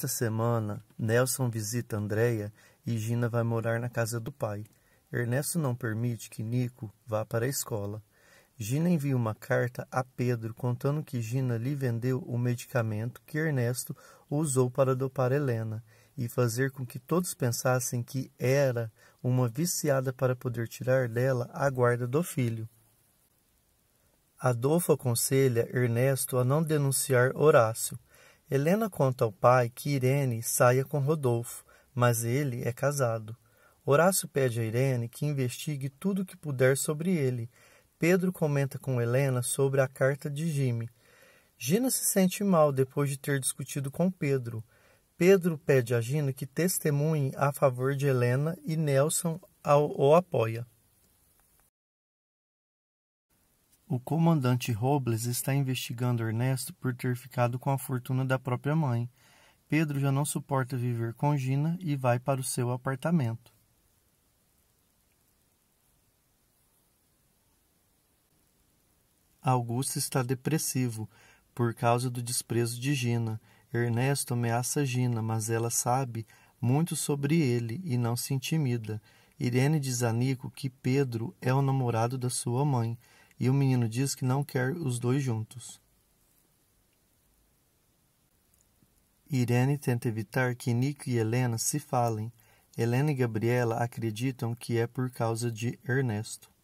Esta semana, Nelson visita Andréia e Gina vai morar na casa do pai. Ernesto não permite que Nico vá para a escola. Gina envia uma carta a Pedro contando que Gina lhe vendeu o medicamento que Ernesto usou para dopar Helena e fazer com que todos pensassem que era uma viciada para poder tirar dela a guarda do filho. Adolfo aconselha Ernesto a não denunciar Horácio, Helena conta ao pai que Irene saia com Rodolfo, mas ele é casado. Horácio pede a Irene que investigue tudo o que puder sobre ele. Pedro comenta com Helena sobre a carta de Jimmy. Gina se sente mal depois de ter discutido com Pedro. Pedro pede a Gina que testemunhe a favor de Helena e Nelson o apoia. O comandante Robles está investigando Ernesto por ter ficado com a fortuna da própria mãe. Pedro já não suporta viver com Gina e vai para o seu apartamento. Augusto está depressivo por causa do desprezo de Gina. Ernesto ameaça Gina, mas ela sabe muito sobre ele e não se intimida. Irene diz a Nico que Pedro é o namorado da sua mãe e o menino diz que não quer os dois juntos. Irene tenta evitar que Nico e Helena se falem. Helena e Gabriela acreditam que é por causa de Ernesto.